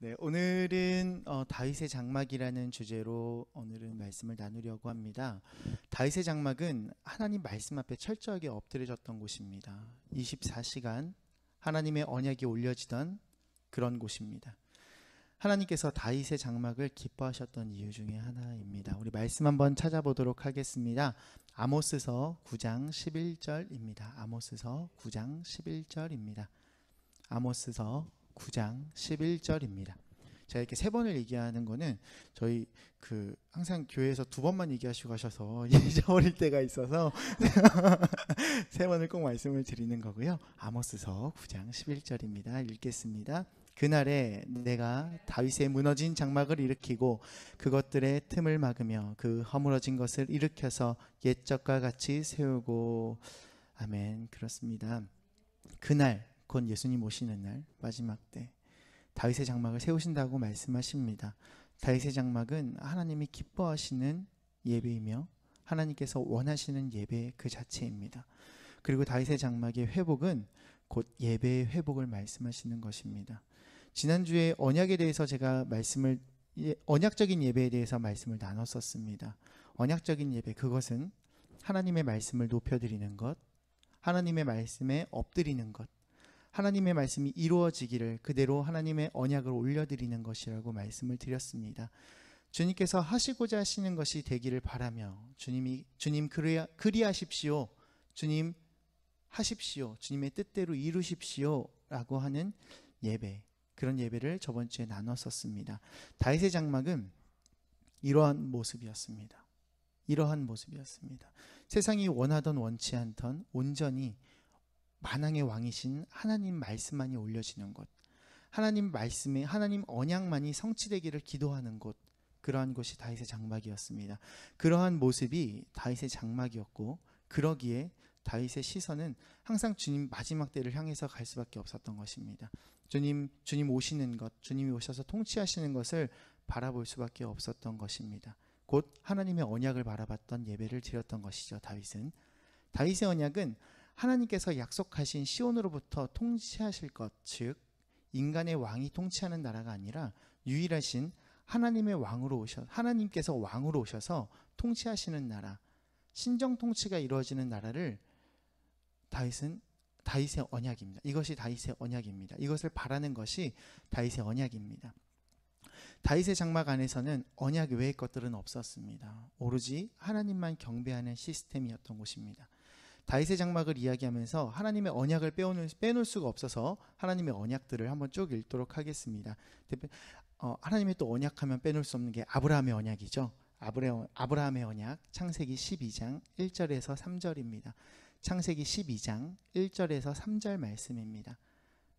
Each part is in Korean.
네, 오늘은 어, 다윗의 장막이라는 주제로 오늘은 말씀을 나누려고 합니다. 다윗의 장막은 하나님 말씀 앞에 철저하게 엎드려졌던 곳입니다. 24시간 하나님의 언약이 올려지던 그런 곳입니다. 하나님께서 다윗의 장막을 기뻐하셨던 이유 중에 하나입니다. 우리 말씀 한번 찾아보도록 하겠습니다. 아모스서 9장 11절입니다. 아모스서 9장 11절입니다. 아모스서 9장 11절입니다. 제가 이렇게 세 번을 얘기하는 거는 저희 그 항상 교회에서 두 번만 얘기하시고 하셔서 잊어버릴 때가 있어서 세 번을 꼭 말씀을 드리는 거고요. 아모스서 9장 11절입니다. 읽겠습니다. 그날에 내가 다윗의 무너진 장막을 일으키고 그것들의 틈을 막으며 그 허물어진 것을 일으켜서 옛적과 같이 세우고 아멘 그렇습니다. 그날 곧 예수님 오시는 날 마지막 때 다윗의 장막을 세우신다고 말씀하십니다. 다윗의 장막은 하나님이 기뻐하시는 예배이며 하나님께서 원하시는 예배 그 자체입니다. 그리고 다윗의 장막의 회복은 곧 예배의 회복을 말씀하시는 것입니다. 지난주에 언약에 대해서 제가 말씀을 예, 언약적인 예배에 대해서 말씀을 나눴었습니다. 언약적인 예배 그것은 하나님의 말씀을 높여드리는 것, 하나님의 말씀에 엎드리는 것, 하나님의 말씀이 이루어지기를 그대로 하나님의 언약을 올려드리는 것이라고 말씀을 드렸습니다. 주님께서 하시고자 하시는 것이 되기를 바라며 주님이 주님 그리, 그리하십시오. 주님 하십시오. 주님의 뜻대로 이루십시오라고 하는 예배. 그런 예배를 저번 주에 나눴었습니다. 다윗의 장막은 이러한 모습이었습니다. 이러한 모습이었습니다. 세상이 원하던 원치 않던 온전히 만왕의 왕이신 하나님 말씀만이 올려지는 곳, 하나님 말씀에 하나님 언약만이 성취되기를 기도하는 곳, 그러한 곳이 다윗의 장막이었습니다. 그러한 모습이 다윗의 장막이었고 그러기에 다윗의 시선은 항상 주님 마지막 때를 향해서 갈 수밖에 없었던 것입니다. 주님 주님 오시는 것, 주님이 오셔서 통치하시는 것을 바라볼 수밖에 없었던 것입니다. 곧 하나님의 언약을 바라봤던 예배를 드렸던 것이죠. 다윗은 다윗의 언약은 하나님께서 약속하신 시온으로부터 통치하실 것, 즉 인간의 왕이 통치하는 나라가 아니라 유일하신 하나님의 왕으로 오셔 하나님께서 왕으로 오셔서 통치하시는 나라, 신정 통치가 이루어지는 나라를 다윗은 다윗의 언약입니다. 이것이 다윗의 언약입니다. 이것을 바라는 것이 다윗의 언약입니다. 다윗의 장막 안에서는 언약 외의 것들은 없었습니다. 오로지 하나님만 경배하는 시스템이었던 곳입니다. 다윗의 장막을 이야기하면서 하나님의 언약을 빼놓을, 빼놓을 수가 없어서 하나님의 언약들을 한번 쭉 읽도록 하겠습니다. 어, 하나님의 또 언약하면 빼놓을 수 없는 게 아브라함의 언약이죠. 아브라, 함의 언약 창세기 12장 1절에서 3절입니다. 창세기 12장 1절에서 3절 말씀입니다.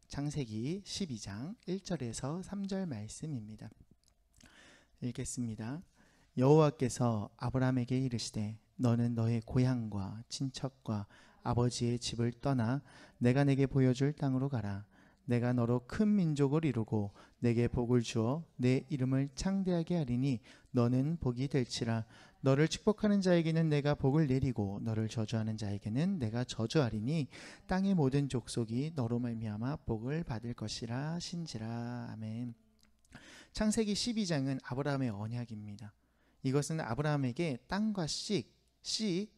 창세기 12장 1절에서 3절 말씀입니다. 읽겠습니다. 여호와께서 아브라함에게 이르시되 너는 너의 고향과 친척과 아버지의 집을 떠나 내가 내게 보여줄 땅으로 가라. 내가 너로 큰 민족을 이루고 내게 복을 주어 내 이름을 창대하게 하리니 너는 복이 될지라 너를 축복하는 자에게는 내가 복을 내리고 너를 저주하는 자에게는 내가 저주하리니 땅의 모든 족속이 너로 말미암아 복을 받을 것이라 신지라 아멘. 창세기 12장은 아브라함의 언약입니다. 이것은 아브라함에게 땅과 씩 C,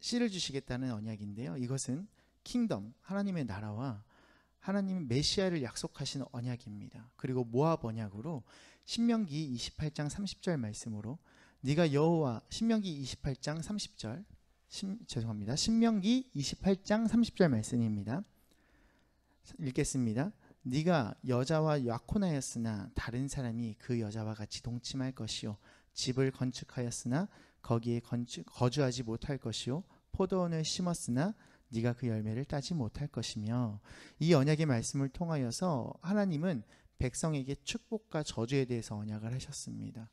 C를 주시겠다는 언약인데요. 이것은 킹덤, 하나님의 나라와 하나님 메시아를 약속하신 언약입니다. 그리고 모압 언약으로 신명기 28장 30절 말씀으로 네가 여호와 신명기 28장 30절 신, 죄송합니다. 신명기 28장 30절 말씀입니다. 읽겠습니다. 네가 여자와 약혼하였으나 다른 사람이 그 여자와 같이 동침할 것이요 집을 건축하였으나 거기에 건주, 거주하지 못할 것이요 포도원을 심었으나 네가 그 열매를 따지 못할 것이며 이 언약의 말씀을 통하여서 하나님은 백성에게 축복과 저주에 대해서 언약을 하셨습니다.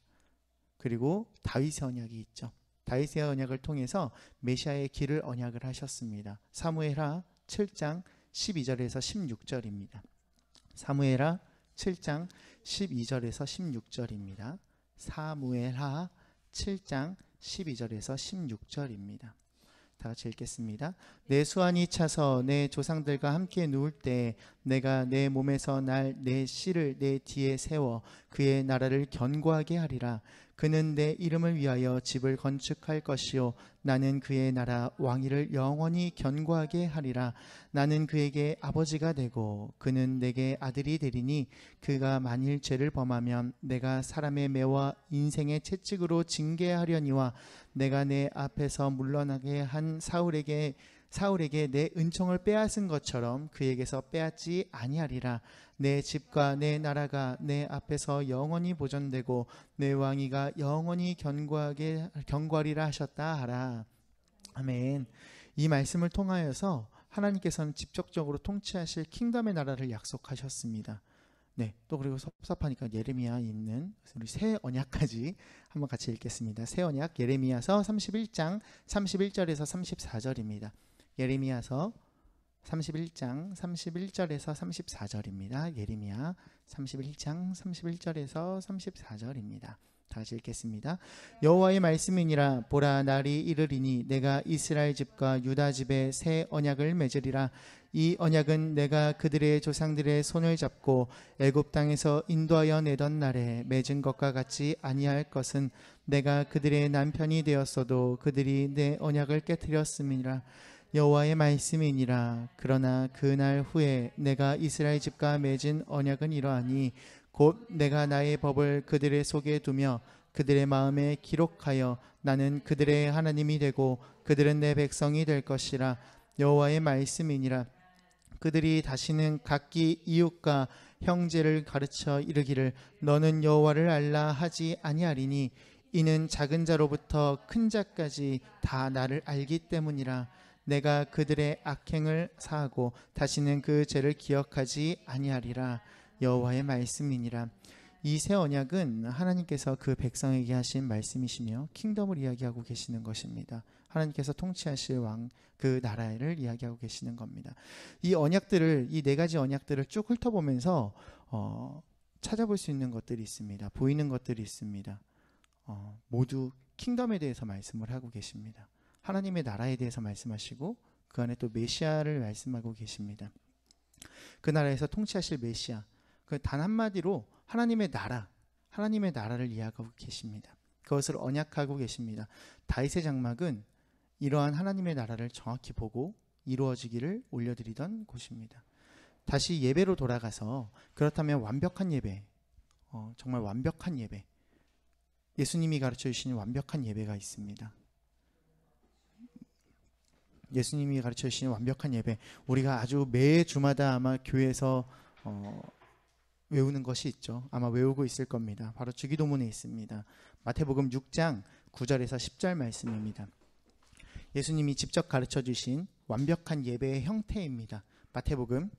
그리고 다윗의 언약이 있죠. 다윗의 언약을 통해서 메시아의 길을 언약을 하셨습니다. 사무엘하 7장 12절에서 16절입니다. 사무엘하 7장 12절에서 16절입니다. 사무엘하 7장 12절에서 16절입니다. 다 같이 읽겠습니다. 내 수완이 차서 내 조상들과 함께 누울 때 내가 내 몸에서 날 내 씨를 내 뒤에 세워 그의 나라를 견고하게 하리라. 그는 내 이름을 위하여 집을 건축할 것이요 나는 그의 나라 왕위를 영원히 견고하게 하리라 나는 그에게 아버지가 되고 그는 내게 아들이 되리니 그가 만일 죄를 범하면 내가 사람의 매와 인생의 채찍으로 징계하려니와 내가 내 앞에서 물러나게 한 사울에게 사울에게 내 은총을 빼앗은 것처럼 그에게서 빼앗지 아니하리라. 내 집과 내 나라가 내 앞에서 영원히 보존되고 내 왕위가 영원히 견고하게 견고하리라 하셨다 하라. 아멘. 이 말씀을 통하여서 하나님께서는 직접적으로 통치하실 킹덤의 나라를 약속하셨습니다. 네, 또 그리고 섭섭하니까 예레미야 있는 우리 새 언약까지 한번 같이 읽겠습니다. 새 언약 예레미야서 31장 31절에서 34절입니다. 예레미야서 31장 31절에서 34절입니다. 예레미야 31장 31절에서 34절입니다. 다시 읽겠습니다. 여호와의 말씀이니라 보라 날이 이르리니 내가 이스라엘 집과 유다 집에 새 언약을 맺으리라 이 언약은 내가 그들의 조상들의 손을 잡고 애굽 땅에서 인도하여 내던 날에 맺은 것과 같이 아니할 것은 내가 그들의 남편이 되었어도 그들이 내 언약을 깨뜨렸음이라 여호와의 말씀이니라 그러나 그날 후에 내가 이스라엘 집과 맺은 언약은 이러하니 곧 내가 나의 법을 그들의 속에 두며 그들의 마음에 기록하여 나는 그들의 하나님이 되고 그들은 내 백성이 될 것이라 여호와의 말씀이니라 그들이 다시는 각기 이웃과 형제를 가르쳐 이르기를 너는 여호와를 알라 하지 아니하리니 이는 작은 자로부터 큰 자까지 다 나를 알기 때문이라 내가 그들의 악행을 사하고 다시는 그 죄를 기억하지 아니하리라 여호와의 말씀이니라. 이 새 언약은 하나님께서 그 백성에게 하신 말씀이시며 킹덤을 이야기하고 계시는 것입니다. 하나님께서 통치하실 왕 그 나라를 이야기하고 계시는 겁니다. 이 언약들을 이 네 가지 언약들을 쭉 훑어보면서 어, 찾아볼 수 있는 것들이 있습니다. 보이는 것들이 있습니다. 어, 모두 킹덤에 대해서 말씀을 하고 계십니다. 하나님의 나라에 대해서 말씀하시고 그 안에 또 메시아를 말씀하고 계십니다. 그 나라에서 통치하실 메시아, 그단 한마디로 하나님의 나라, 하나님의 나라를 이야기하고 계십니다. 그것을 언약하고 계십니다. 다윗의 장막은 이러한 하나님의 나라를 정확히 보고 이루어지기를 올려드리던 곳입니다. 다시 예배로 돌아가서 그렇다면 완벽한 예배, 어, 정말 완벽한 예배, 예수님이 가르쳐 주신 완벽한 예배가 있습니다. 예수님이 가르쳐 주신 완벽한 예배 우리가 아주 매 주마다 아마 교회에서 어, 외우는 것이 있죠. 아마 외우고 있을 겁니다. 바로 주기도문에 있습니다. 마태복음 6장 9절에서 10절 말씀입니다. 예수님이 직접 가르쳐 주신 완벽한 예배의 형태입니다. 마태복음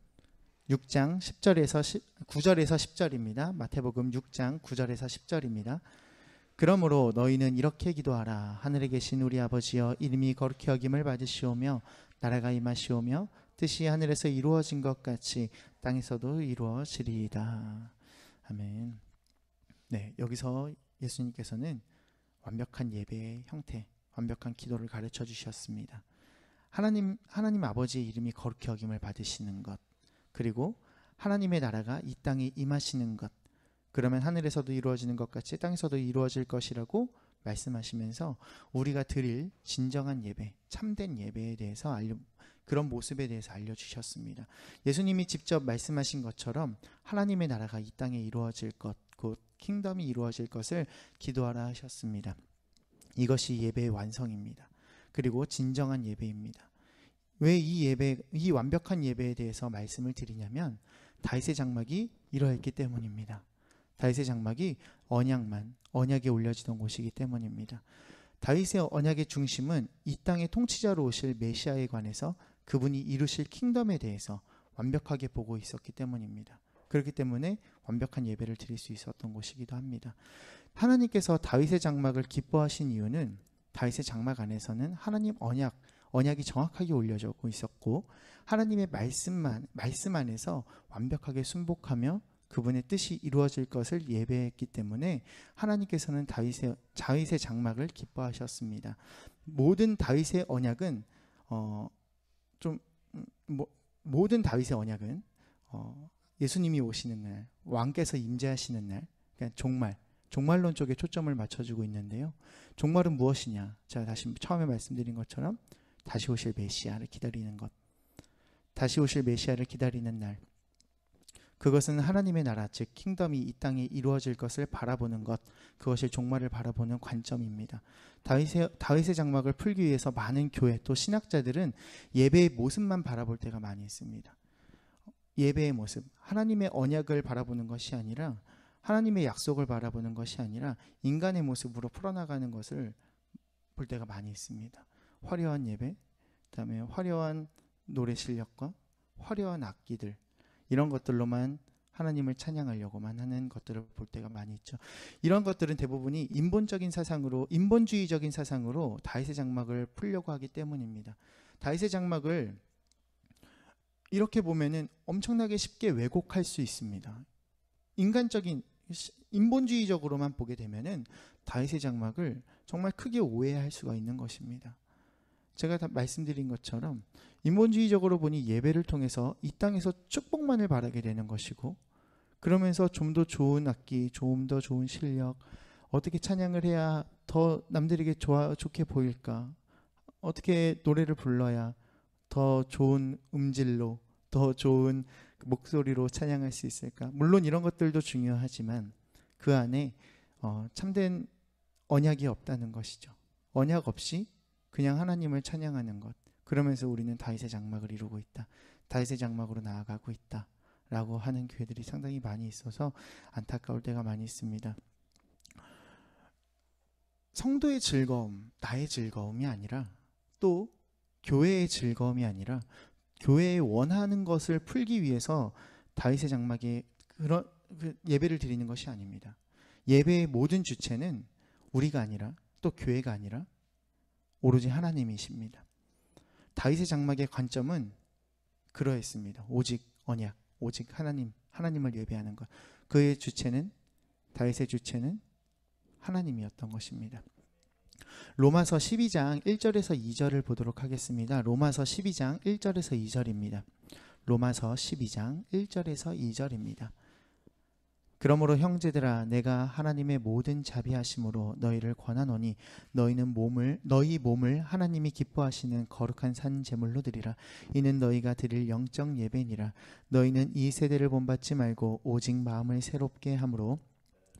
6장 10절에서 10, 9절에서 10절입니다. 마태복음 6장 9절에서 10절입니다. 그러므로 너희는 이렇게 기도하라. 하늘에 계신 우리 아버지여 이름이 거룩히 여김을 받으시오며 나라가 임하시오며 뜻이 하늘에서 이루어진 것 같이 땅에서도 이루어지리이다. 아멘. 네, 여기서 예수님께서는 완벽한 예배의 형태, 완벽한 기도를 가르쳐 주셨습니다. 하나님 하나님 아버지의 이름이 거룩히 여김을 받으시는 것, 그리고 하나님의 나라가 이 땅에 임하시는 것, 그러면 하늘에서도 이루어지는 것 같이 땅에서도 이루어질 것이라고 말씀하시면서 우리가 드릴 진정한 예배, 참된 예배에 대해서 알려, 그런 모습에 대해서 알려주셨습니다. 예수님이 직접 말씀하신 것처럼 하나님의 나라가 이 땅에 이루어질 것, 곧 킹덤이 이루어질 것을 기도하라 하셨습니다. 이것이 예배의 완성입니다. 그리고 진정한 예배입니다. 왜 이 예배, 이 완벽한 예배에 대해서 말씀을 드리냐면 다윗의 장막이 이러했기 때문입니다. 다윗의 장막이 언약만 언약에 올려지던 곳이기 때문입니다. 다윗의 언약의 중심은 이 땅의 통치자로 오실 메시아에 관해서 그분이 이루실 킹덤에 대해서 완벽하게 보고 있었기 때문입니다. 그렇기 때문에 완벽한 예배를 드릴 수 있었던 곳이기도 합니다. 하나님께서 다윗의 장막을 기뻐하신 이유는 다윗의 장막 안에서는 하나님 언약, 언약이 정확하게 올려져 있었고 하나님의 말씀만 말씀 안에서 완벽하게 순복하며 그분의 뜻이 이루어질 것을 예배했기 때문에 하나님께서는 다윗의 다윗의 장막을 기뻐하셨습니다. 모든 다윗의 언약은 어, 좀 뭐, 모든 다윗의 언약은 어, 예수님이 오시는 날, 왕께서 임재하시는 날, 그러니까 종말, 종말론 쪽에 초점을 맞춰주고 있는데요. 종말은 무엇이냐? 제가 다시 처음에 말씀드린 것처럼 다시 오실 메시아를 기다리는 것. 다시 오실 메시아를 기다리는 날. 그것은 하나님의 나라 즉 킹덤이 이 땅에 이루어질 것을 바라보는 것 그것이 종말을 바라보는 관점입니다. 다윗의, 다윗의 장막을 풀기 위해서 많은 교회 또 신학자들은 예배의 모습만 바라볼 때가 많이 있습니다. 예배의 모습 하나님의 언약을 바라보는 것이 아니라 하나님의 약속을 바라보는 것이 아니라 인간의 모습으로 풀어나가는 것을 볼 때가 많이 있습니다. 화려한 예배, 그다음에 화려한 노래 실력과 화려한 악기들 이런 것들로만 하나님을 찬양하려고만 하는 것들을 볼 때가 많이 있죠. 이런 것들은 대부분이 인본적인 사상으로 인본주의적인 사상으로 다윗의 장막을 풀려고 하기 때문입니다. 다윗의 장막을 이렇게 보면은 엄청나게 쉽게 왜곡할 수 있습니다. 인간적인 인본주의적으로만 보게 되면은 다윗의 장막을 정말 크게 오해할 수가 있는 것입니다. 제가 다 말씀드린 것처럼 인본주의적으로 보니 예배를 통해서 이 땅에서 축복만을 바라게 되는 것이고 그러면서 좀 더 좋은 악기, 좀 더 좋은 실력, 어떻게 찬양을 해야 더 남들에게 좋아, 좋게 보일까? 어떻게 노래를 불러야 더 좋은 음질로, 더 좋은 목소리로 찬양할 수 있을까? 물론 이런 것들도 중요하지만 그 안에 어, 참된 언약이 없다는 것이죠. 언약 없이 그냥 하나님을 찬양하는 것. 그러면서 우리는 다윗의 장막을 이루고 있다. 다윗의 장막으로 나아가고 있다. 라고 하는 교회들이 상당히 많이 있어서 안타까울 때가 많이 있습니다. 성도의 즐거움, 나의 즐거움이 아니라 또 교회의 즐거움이 아니라 교회의 원하는 것을 풀기 위해서 다윗의 장막에 그런 그 예배를 드리는 것이 아닙니다. 예배의 모든 주체는 우리가 아니라 또 교회가 아니라 오로지 하나님이십니다. 다윗의 장막의 관점은 그러했습니다. 오직 언약, 오직 하나님, 하나님을 예배하는 것. 그의 주체는 다윗의 주체는 하나님이었던 것입니다. 로마서 12장 1절에서 2절을 보도록 하겠습니다. 로마서 12장 1절에서 2절입니다. 로마서 12장 1절에서 2절입니다. 그러므로 형제들아 내가 하나님의 모든 자비하심으로 너희를 권하노니 너희는 몸을 너희 몸을 하나님이 기뻐하시는 거룩한 산 제물로 드리라 이는 너희가 드릴 영적 예배니라 너희는 이 세대를 본받지 말고 오직 마음을 새롭게 함으로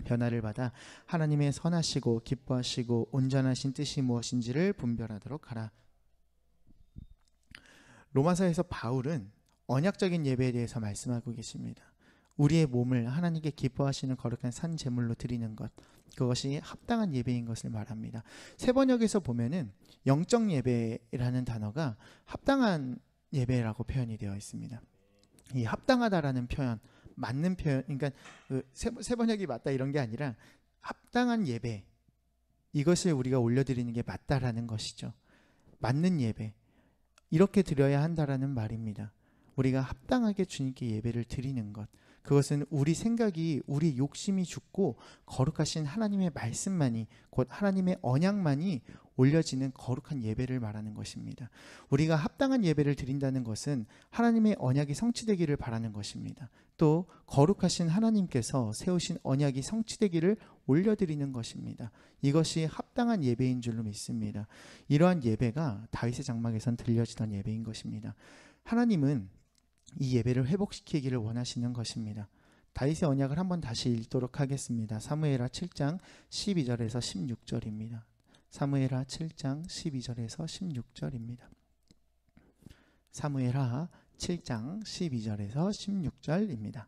변화를 받아 하나님의 선하시고 기뻐하시고 온전하신 뜻이 무엇인지를 분별하도록 하라 로마서에서 바울은 언약적인 예배에 대해서 말씀하고 계십니다. 우리의 몸을 하나님께 기뻐하시는 거룩한 산 제물로 드리는 것 그것이 합당한 예배인 것을 말합니다. 세번역에서 보면은 영적 예배라는 단어가 합당한 예배라고 표현이 되어 있습니다. 이 합당하다라는 표현, 맞는 표현, 그러니까 그 세, 세번역이 맞다 이런 게 아니라 합당한 예배 이것을 우리가 올려드리는 게 맞다라는 것이죠. 맞는 예배 이렇게 드려야 한다라는 말입니다. 우리가 합당하게 주님께 예배를 드리는 것. 그것은 우리 생각이 우리 욕심이 죽고 거룩하신 하나님의 말씀만이 곧 하나님의 언약만이 올려지는 거룩한 예배를 말하는 것입니다. 우리가 합당한 예배를 드린다는 것은 하나님의 언약이 성취되기를 바라는 것입니다. 또 거룩하신 하나님께서 세우신 언약이 성취되기를 올려드리는 것입니다. 이것이 합당한 예배인 줄로 믿습니다. 이러한 예배가 다윗의 장막에선 들려지던 예배인 것입니다. 하나님은 이 예배를 회복시키기를 원하시는 것입니다. 다윗의 언약을 한번 다시 읽도록 하겠습니다. 사무엘하 7장 12절에서 16절입니다. 사무엘하 7장 12절에서 16절입니다. 사무엘하 7장 12절에서 16절입니다.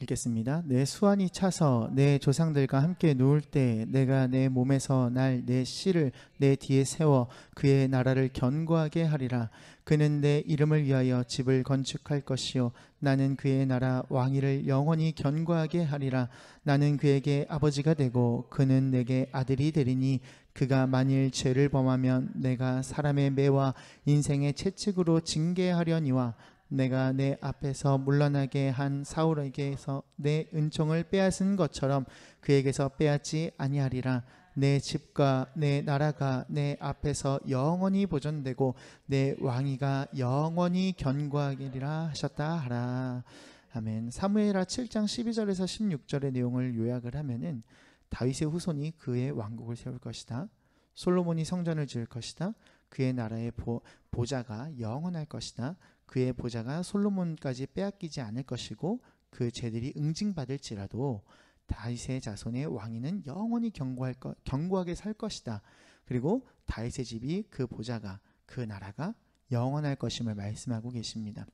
읽겠습니다. 내 수완이 차서 내 조상들과 함께 누울 때 내가 내 몸에서 날 내 씨를 내 뒤에 세워 그의 나라를 견고하게 하리라. 그는 내 이름을 위하여 집을 건축할 것이요 나는 그의 나라 왕위를 영원히 견고하게 하리라. 나는 그에게 아버지가 되고 그는 내게 아들이 되리니 그가 만일 죄를 범하면 내가 사람의 매와 인생의 채찍으로 징계하려니와 내가 내 앞에서 물러나게 한 사울에게서 내 은총을 빼앗은 것처럼 그에게서 빼앗지 아니하리라. 내 집과 내 나라가 내 앞에서 영원히 보존되고 내 왕위가 영원히 견고하리라 하셨다 하라. 아멘. 사무엘하 7장 12절에서 16절의 내용을 요약을 하면은 다윗의 후손이 그의 왕국을 세울 것이다. 솔로몬이 성전을 지을 것이다. 그의 나라의 보, 보좌가 영원할 것이다. 그의 보좌가 솔로몬까지 빼앗기지 않을 것이고 그 죄들이 응징받을지라도 다윗의 자손의 왕위는 영원히 견고할 것, 경고하게 살 것이다. 그리고 다윗의 집이 그 보좌가 그 나라가 영원할 것임을 말씀하고 계십니다.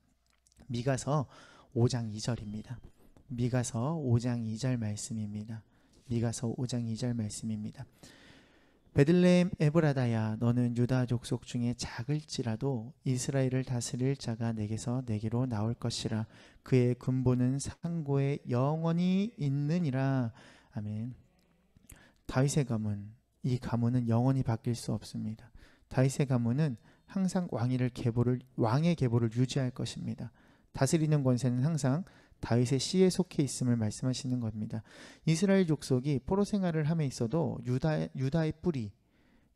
미가서 5장 2절입니다. 미가서 5장 2절 말씀입니다. 미가서 5장 2절 말씀입니다. 베들레헴 에브라다야 너는 유다 족속 중에 작을지라도 이스라엘을 다스릴 자가 내게서 내게로 나올 것이라 그의 근본은 상고에 영원히 있느니라 아멘 다윗의 가문 이 가문은 영원히 바뀔 수 없습니다 다윗의 가문은 항상 왕위를 계보를 왕의 계보를 유지할 것입니다 다스리는 권세는 항상 다윗의 씨에 속해 있음을 말씀하시는 겁니다. 이스라엘 족속이 포로 생활을 함에 있어도 유다, 유다의 뿌리,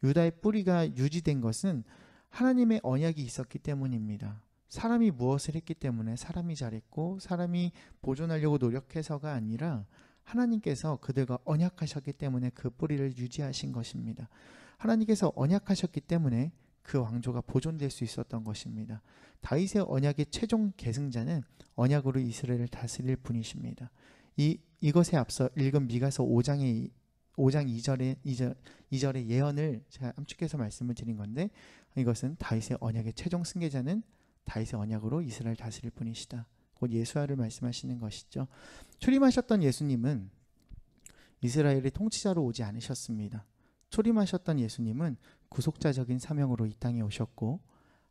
유다의 뿌리가 유지된 것은 하나님의 언약이 있었기 때문입니다. 사람이 무엇을 했기 때문에 사람이 잘했고 사람이 보존하려고 노력해서가 아니라 하나님께서 그들과 언약하셨기 때문에 그 뿌리를 유지하신 것입니다. 하나님께서 언약하셨기 때문에 그 왕조가 보존될 수 있었던 것입니다. 다윗의 언약의 최종 계승자는 언약으로 이스라엘을 다스릴 분이십니다. 이 이것에 앞서 읽은 미가서 5장의 5장 2절의 2절, 2절의 예언을 제가 암축해서 말씀을 드린 건데 이것은 다윗의 언약의 최종 승계자는 다윗의 언약으로 이스라엘 다스릴 분이시다. 곧 예수아를 말씀하시는 것이죠. 출임하셨던 예수님은 이스라엘의 통치자로 오지 않으셨습니다. 초림하셨던 예수님은 구속자적인 사명으로 이 땅에 오셨고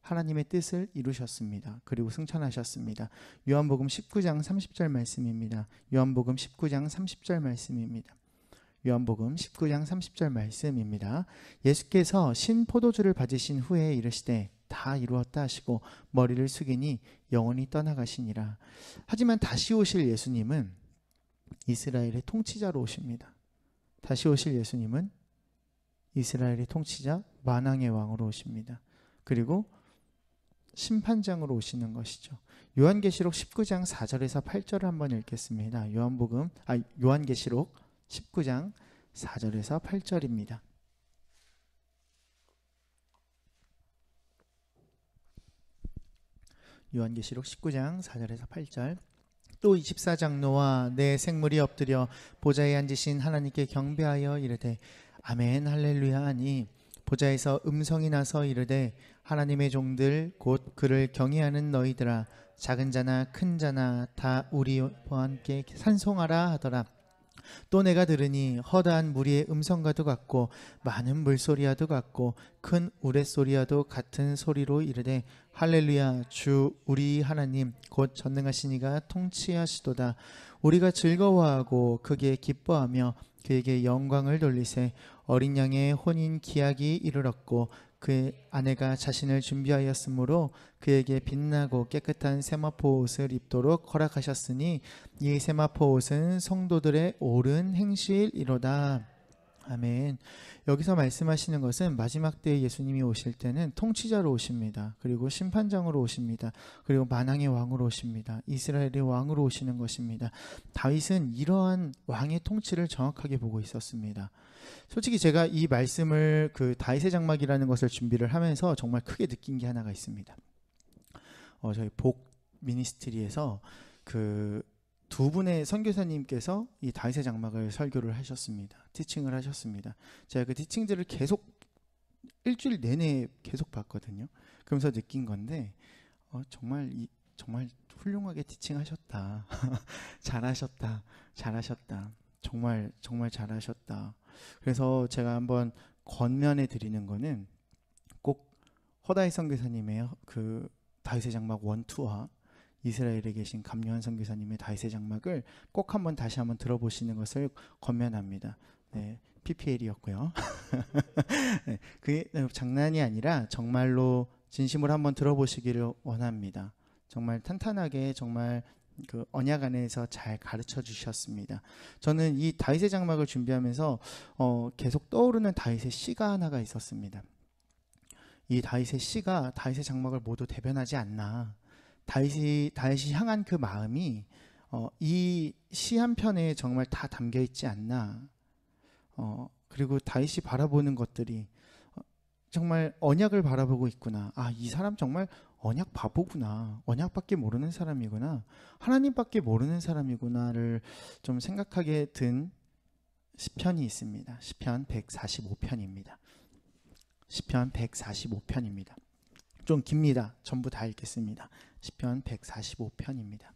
하나님의 뜻을 이루셨습니다. 그리고 승천하셨습니다. 요한복음 19장 30절 말씀입니다. 요한복음 19장 30절 말씀입니다. 요한복음 19장 30절 말씀입니다. 예수께서 신 포도주를 받으신 후에 이르시되 다 이루었다 하시고 머리를 숙이니 영원히 떠나가시니라. 하지만 다시 오실 예수님은 이스라엘의 통치자로 오십니다. 다시 오실 예수님은 이스라엘의 통치자 만왕의 왕으로 오십니다. 그리고 심판장으로 오시는 것이죠. 요한계시록 19장 4절에서 8절을 한번 읽겠습니다. 요한복음 아 요한계시록 19장 4절에서 8절입니다. 요한계시록 19장 4절에서 8절 또 24장로와 내 생물이 엎드려 보좌에 앉으신 하나님께 경배하여 이르되 아멘 할렐루야 하니 보좌에서 음성이 나서 이르되 하나님의 종들 곧 그를 경외하는 너희들아 작은 자나 큰 자나 다 우리와 함께 산송하라 하더라 또 내가 들으니 허다한 무리의 음성과도 같고 많은 물소리와도 같고 큰 우레소리와도 같은 소리로 이르되 할렐루야 주 우리 하나님 곧전능하시니가 통치하시도다 우리가 즐거워하고 크게 기뻐하며 그에게 영광을 돌리세 어린 양의 혼인 기약이 이르렀고 그의 아내가 자신을 준비하였으므로 그에게 빛나고 깨끗한 세마포 옷을 입도록 허락하셨으니 이 세마포 옷은 성도들의 옳은 행실이로다. 아멘. 여기서 말씀하시는 것은 마지막 때 예수님이 오실 때는 통치자로 오십니다. 그리고 심판장으로 오십니다. 그리고 만왕의 왕으로 오십니다. 이스라엘의 왕으로 오시는 것입니다. 다윗은 이러한 왕의 통치를 정확하게 보고 있었습니다. 솔직히 제가 이 말씀을 그 다윗의 장막이라는 것을 준비를 하면서 정말 크게 느낀 게 하나가 있습니다. 어, 저희 복 미니스트리에서 그두 분의 선교사님께서 이 다윗의 장막을 설교를 하셨습니다. 티칭을 하셨습니다. 제가 그 티칭들을 계속 일주일 내내 계속 봤거든요. 그러면서 느낀 건데 어, 정말 이, 정말 훌륭하게 티칭하셨다. 잘하셨다. 잘하셨다. 정말 정말 잘하셨다. 그래서 제가 한번 권면해 드리는 거는 꼭허다이 선교사님의 그 다윗의 장막 원투와 이스라엘에 계신 감요한 선교사님의 다윗의 장막을 꼭 한번 다시 한번 들어보시는 것을 권면합니다. 네, PPL이었고요. 네, 그게 장난이 아니라 정말로 진심으로 한번 들어보시기를 원합니다. 정말 탄탄하게 정말 그 언약 안에서 잘 가르쳐 주셨습니다. 저는 이 다윗의 장막을 준비하면서 어, 계속 떠오르는 다윗의 시가 하나가 있었습니다. 이 다윗의 시가 다윗의 장막을 모두 대변하지 않나. 다윗이 다윗이 향한 그 마음이 어, 이시 한 편에 정말 다 담겨 있지 않나. 어, 그리고 다윗이 바라보는 것들이 어, 정말 언약을 바라보고 있구나. 아, 이 사람 정말 언약 바보구나. 언약밖에 모르는 사람이구나. 하나님밖에 모르는 사람이구나를 좀 생각하게 든 시편이 있습니다. 시편 145편입니다. 시편 145편입니다. 좀 깁니다. 전부 다 읽겠습니다. 시편 145편입니다.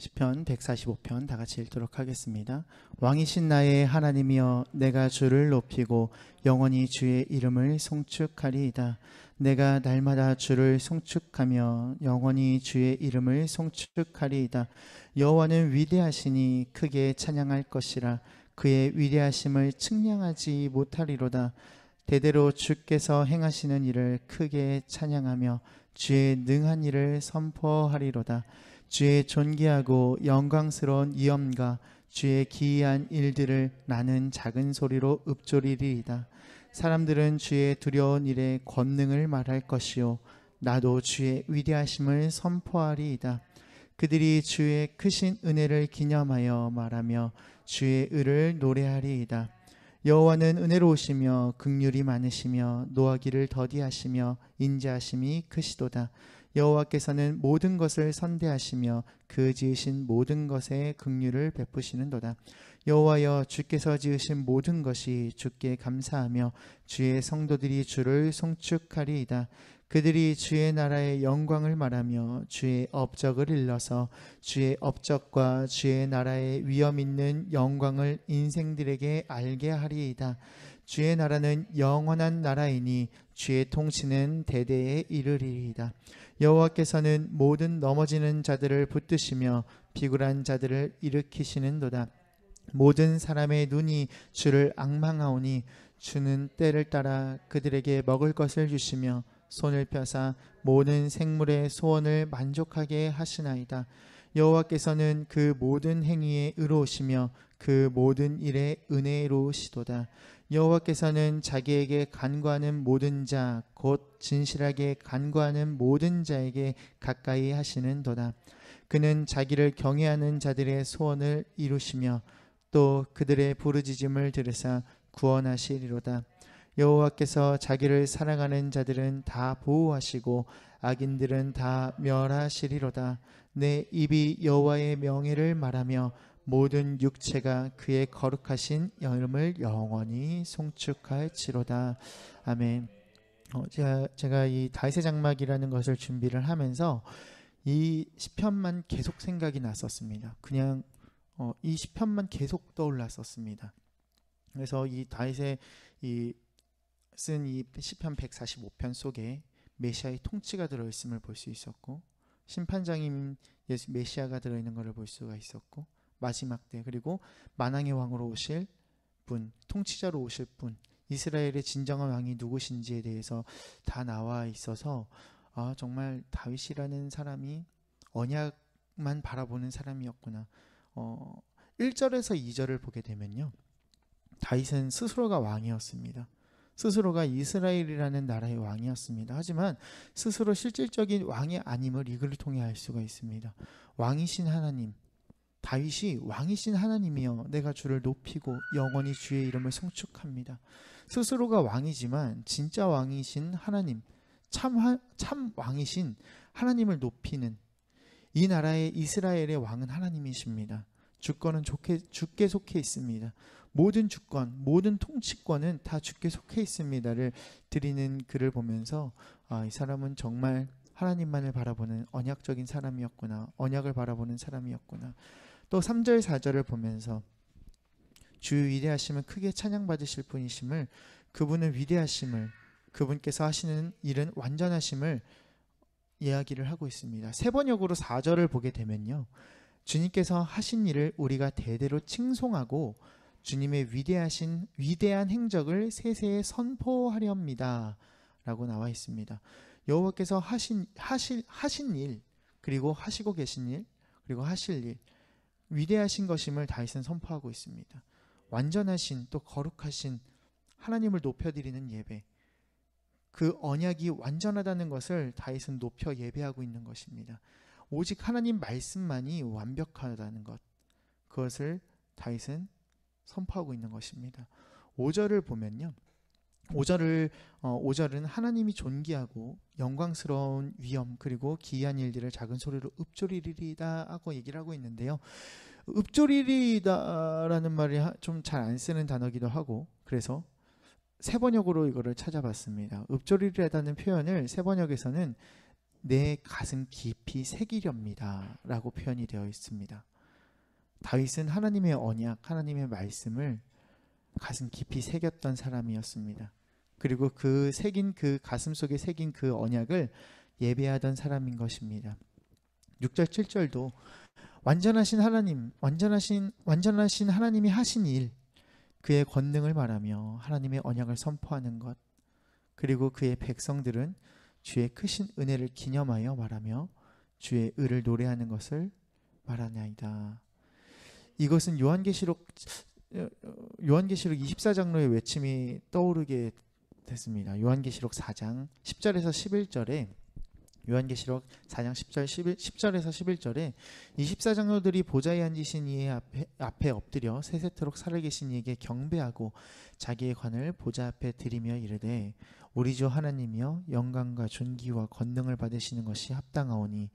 시편 145편 다 같이 읽도록 하겠습니다. 왕이신 나의 하나님이여 내가 주를 높이고 영원히 주의 이름을 송축하리이다. 내가 날마다 주를 송축하며 영원히 주의 이름을 송축하리이다. 여호와는 위대하시니 크게 찬양할 것이라 그의 위대하심을 측량하지 못하리로다. 대대로 주께서 행하시는 일을 크게 찬양하며 주의 능한 일을 선포하리로다. 주의 존귀하고 영광스러운 위엄과 주의 기이한 일들을 나는 작은 소리로 읊조리리이다. 사람들은 주의 두려운 일에 권능을 말할 것이요 나도 주의 위대하심을 선포하리이다. 그들이 주의 크신 은혜를 기념하여 말하며 주의 의를 노래하리이다. 여호와는 은혜로우시며 극률이 많으시며 노하기를 더디하시며 인자하심이 크시도다. 여호와께서는 모든 것을 선대하시며 그 지으신 모든 것에 극률을 베푸시는도다. 여호와여 주께서 지으신 모든 것이 주께 감사하며 주의 성도들이 주를 송축하리이다. 그들이 주의 나라의 영광을 말하며 주의 업적을 일러서 주의 업적과 주의 나라의 위엄 있는 영광을 인생들에게 알게 하리이다. 주의 나라는 영원한 나라이니 주의 통치는 대대에 이르리이다. 여호와께서는 모든 넘어지는 자들을 붙드시며 비굴한 자들을 일으키시는도다. 모든 사람의 눈이 주를 악망하오니 주는 때를 따라 그들에게 먹을 것을 주시며 손을 펴사 모든 생물의 소원을 만족하게 하시나이다. 여호와께서는 그 모든 행위에 의로우시며 그 모든 일에 은혜로우시도다. 여호와께서는 자기에게 간구하는 모든 자, 곧 진실하게 간구하는 모든 자에게 가까이 하시는 도다. 그는 자기를 경외하는 자들의 소원을 이루시며 또 그들의 부르짖음을 들으사 구원하시리로다. 여호와께서 자기를 사랑하는 자들은 다 보호하시고 악인들은 다 멸하시리로다. 내 입이 여호와의 명예를 말하며 모든 육체가 그의 거룩하신 이름을 영원히 송축할지로다. 아멘. 어, 제가, 제가 이 다이세 장막이라는 것을 준비를 하면서 이 시편만 계속 생각이 났었습니다. 그냥 어, 이 시편만 계속 떠올랐었습니다. 그래서 이 다윗의 이 쓴이 시편 145편 속에 메시아의 통치가 들어 있음을 볼 수 있었고 심판장인 예수 메시아가 들어 있는 것을 볼 수가 있었고 마지막 때 그리고 만왕의 왕으로 오실 분, 통치자로 오실 분, 이스라엘의 진정한 왕이 누구신지에 대해서 다 나와 있어서 아, 정말 다윗이라는 사람이 언약만 바라보는 사람이었구나. 어, 1절에서 2절을 보게 되면요. 다윗은 스스로가 왕이었습니다. 스스로가 이스라엘이라는 나라의 왕이었습니다. 하지만 스스로 실질적인 왕이 아님을 이 글을 통해 알 수가 있습니다. 왕이신 하나님, 다윗이 왕이신 하나님이여 내가 주를 높이고 영원히 주의 이름을 성축합니다. 스스로가 왕이지만 진짜 왕이신 하나님, 참, 하, 참 왕이신 하나님을 높이는 이 나라의 이스라엘의 왕은 하나님이십니다. 주권은 좋게, 주께 속해 있습니다. 모든 주권, 모든 통치권은 다 주께 속해 있습니다를 드리는 글을 보면서 아, 이 사람은 정말 하나님만을 바라보는 언약적인 사람이었구나. 언약을 바라보는 사람이었구나. 또 3절, 4절을 보면서 주 위대하심을 크게 찬양받으실 분이심을 그분은 위대하심을 그분께서 하시는 일은 완전하심을 이야기를 하고 있습니다. 세 번역으로 4절을 보게 되면요. 주님께서 하신 일을 우리가 대대로 칭송하고 주님의 위대하신 위대한 행적을 세세에 선포하렵니다. 라고 나와 있습니다. 여호와께서 하신 하실 하신 일 그리고 하시고 계신 일 그리고 하실 일 위대하신 것임을 다윗은 선포하고 있습니다. 완전하신 또 거룩하신 하나님을 높여드리는 예배 그 언약이 완전하다는 것을 다윗은 높여 예배하고 있는 것입니다. 오직 하나님 말씀만이 완벽하다는 것 그것을 다윗은 선포하고 있는 것입니다. 5절을 보면요. 5절을 어, 5절은 하나님이 존귀하고 영광스러운 위엄 그리고 기이한 일들을 작은 소리로 읍조리리다 하고 얘기를 하고 있는데요. 읍조리리다라는 말이 좀 잘 안 쓰는 단어기도 하고 그래서 세 번역으로 이거를 찾아봤습니다. 읍조리리다는 표현을 세 번역에서는 내 가슴 깊이 새기렵니다라고 표현이 되어 있습니다. 다윗은 하나님의 언약, 하나님의 말씀을 가슴 깊이 새겼던 사람이었습니다. 그리고 그 새긴 그 가슴 속에 새긴 그 언약을 예배하던 사람인 것입니다. 6절 7절도 완전하신 하나님, 완전하신 완전하신 하나님이 하신 일, 그의 권능을 말하며 하나님의 언약을 선포하는 것, 그리고 그의 백성들은 주의 크신 은혜를 기념하여 말하며 주의 의를 노래하는 것을 말하나이다. 이것은 요한계시록 어, 어, 요한계시록 24장로의 외침이 떠오르게 됐습니다. 요한계시록 4장 10절에서 11절에 요한계시록 4장 10절 11, 10절에서 11절에 24장로들이 보좌에 앉으신 이의 앞에, 앞에 엎드려 세세토록 살아계신 이에게 경배하고 자기의 관을 보좌 앞에 드리며 이르되 우리 주 하나님이여 영광과 존귀와 권능을 받으시는 것이 합당하오니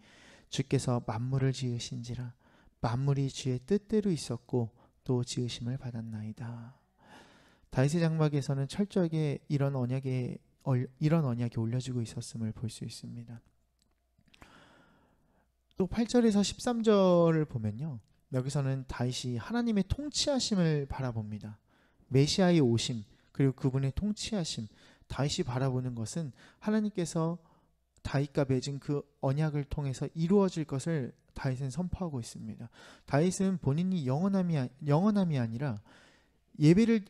주께서 만물을 지으신지라 만물이 주의 뜻대로 있었고 또 지으심을 받았나이다. 다윗의 장막에서는 철저하게 이런 언약에 이런 언약이 올려지고 있었음을 볼 수 있습니다. 또 8절에서 13절을 보면요. 여기서는 다윗이 하나님의 통치하심을 바라봅니다. 메시아의 오심, 그리고 그분의 통치하심, 다윗이 바라보는 것은 하나님께서 다윗과 맺은 그 언약을 통해서 이루어질 것을 다윗은 선포하고 있습니다. 다윗은 본인이 영원함이 영원함이 아니라 예배를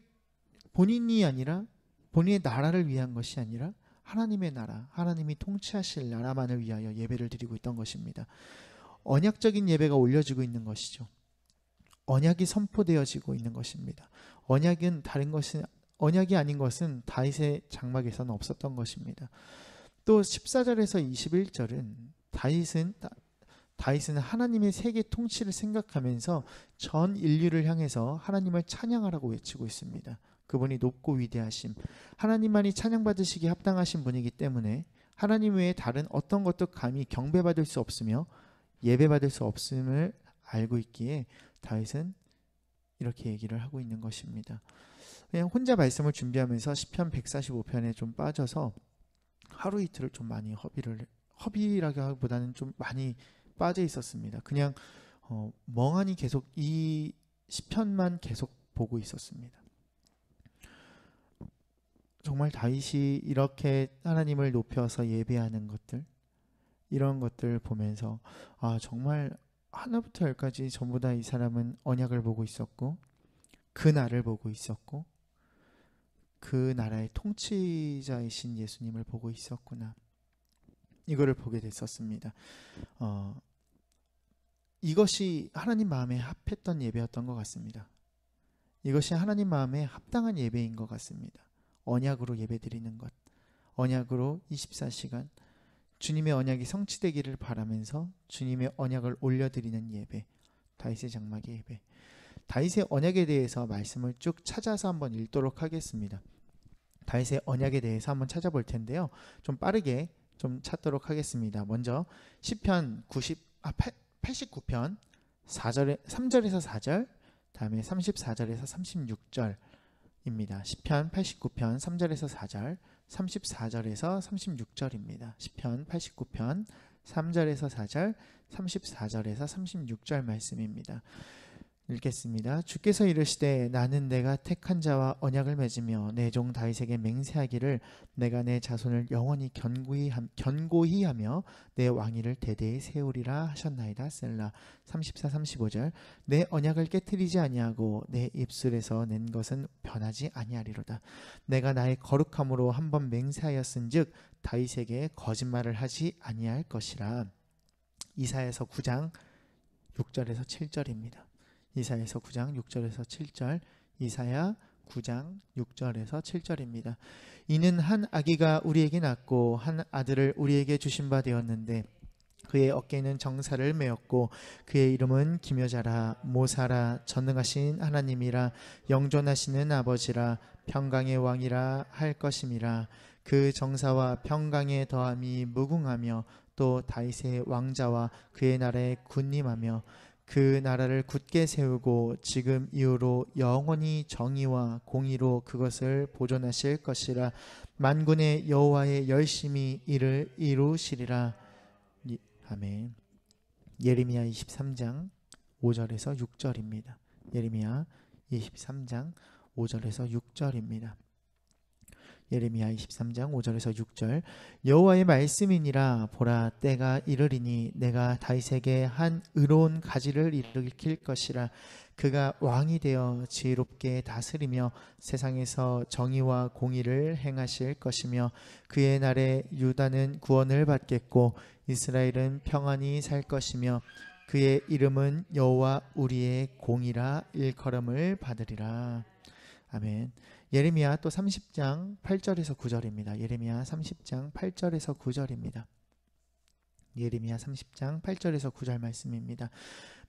본인이 아니라 본인의 나라를 위한 것이 아니라 하나님의 나라, 하나님이 통치하실 나라만을 위하여 예배를 드리고 있던 것입니다. 언약적인 예배가 올려지고 있는 것이죠. 언약이 선포되어지고 있는 것입니다. 언약은 다른 것이 언약이 아닌 것은 다윗의 장막에서는 없었던 것입니다. 또 14절에서 21절은 다윗은 다윗은 하나님의 세계 통치를 생각하면서 전 인류를 향해서 하나님을 찬양하라고 외치고 있습니다. 그분이 높고 위대하심, 하나님만이 찬양받으시기 합당하신 분이기 때문에 하나님 외에 다른 어떤 것도 감히 경배받을 수 없으며 예배받을 수 없음을 알고 있기에 다윗은 이렇게 얘기를 하고 있는 것입니다. 그냥 혼자 말씀을 준비하면서 시편 145편에 좀 빠져서 하루 이틀을 좀 많이 허비를 허비라기보다는 좀 많이 빠져 있었습니다. 그냥 어, 멍하니 계속 이 시편만 계속 보고 있었습니다. 정말 다윗이 이렇게 하나님을 높여서 예배하는 것들 이런 것들을 보면서 아 정말 하나부터 열까지 전부 다 이 사람은 언약을 보고 있었고 그 날을 보고 있었고 그 나라의 통치자이신 예수님을 보고 있었구나. 이거를 보게 됐었습니다. 어, 이것이 하나님 마음에 합했던 예배였던 것 같습니다. 이것이 하나님 마음에 합당한 예배인 것 같습니다. 언약으로 예배 드리는 것. 언약으로 24시간 주님의 언약이 성취되기를 바라면서 주님의 언약을 올려드리는 예배. 다윗의 장막의 예배. 다윗의 언약에 대해서 말씀을 쭉 찾아서 한번 읽도록 하겠습니다. 다윗의 언약에 대해서 한번 찾아볼 텐데요. 좀 빠르게 좀 찾도록 하겠습니다. 먼저 10편 90, 아, 89편 4절에, 3절에서 4절, 다음에 34절에서 36절입니다. 10편 89편 3절에서 4절, 34절에서 36절입니다. 10편 89편 3절에서 4절, 34절에서 36절 말씀입니다. 읽겠습니다. 주께서 이르시되 나는 내가 택한 자와 언약을 맺으며 내 종 다윗에게 맹세하기를 내가 내 자손을 영원히 견고히, 함, 견고히 하며 내 왕위를 대대히 세우리라 하셨나이다. 셀라 34 35절 내 언약을 깨뜨리지 아니하고 내 입술에서 낸 것은 변하지 아니하리로다. 내가 나의 거룩함으로 한번 맹세하였은즉 다윗에게 거짓말을 하지 아니할 것이라. 이사에서 9장 6절에서 7절입니다. 이사에서 9장 6절에서 7절, 이사야 9장 6절에서 7절입니다. 이는 한 아기가 우리에게 낳고 한 아들을 우리에게 주신 바 되었는데 그의 어깨는 정사를 메었고 그의 이름은 기묘자라 모사라 전능하신 하나님이라 영존하시는 아버지라 평강의 왕이라 할 것임이라 그 정사와 평강의 더함이 무궁하며 또 다윗의 왕자와 그의 나라의 군림하며 그 나라를 굳게 세우고 지금 이후로 영원히 정의와 공의로 그것을 보존하실 것이라 만군의 여호와의 열심히 이를 이루시리라 예, 아멘 예레미야 23장 5절에서 6절입니다 예레미야 23장 5절에서 6절입니다 예레미야 23장 5절에서 6절 여호와의 말씀이니라 보라 때가 이르리니 내가 다윗에게 한 의로운 가지를 일으킬 것이라 그가 왕이 되어 지혜롭게 다스리며 세상에서 정의와 공의를 행하실 것이며 그의 날에 유다는 구원을 받겠고 이스라엘은 평안히 살 것이며 그의 이름은 여호와 우리의 공이라 일컬음을 받으리라 아멘 예레미야 또 30장 8절에서 9절입니다. 예레미야 30장 8절에서 9절입니다. 예레미야 30장 8절에서 9절 말씀입니다.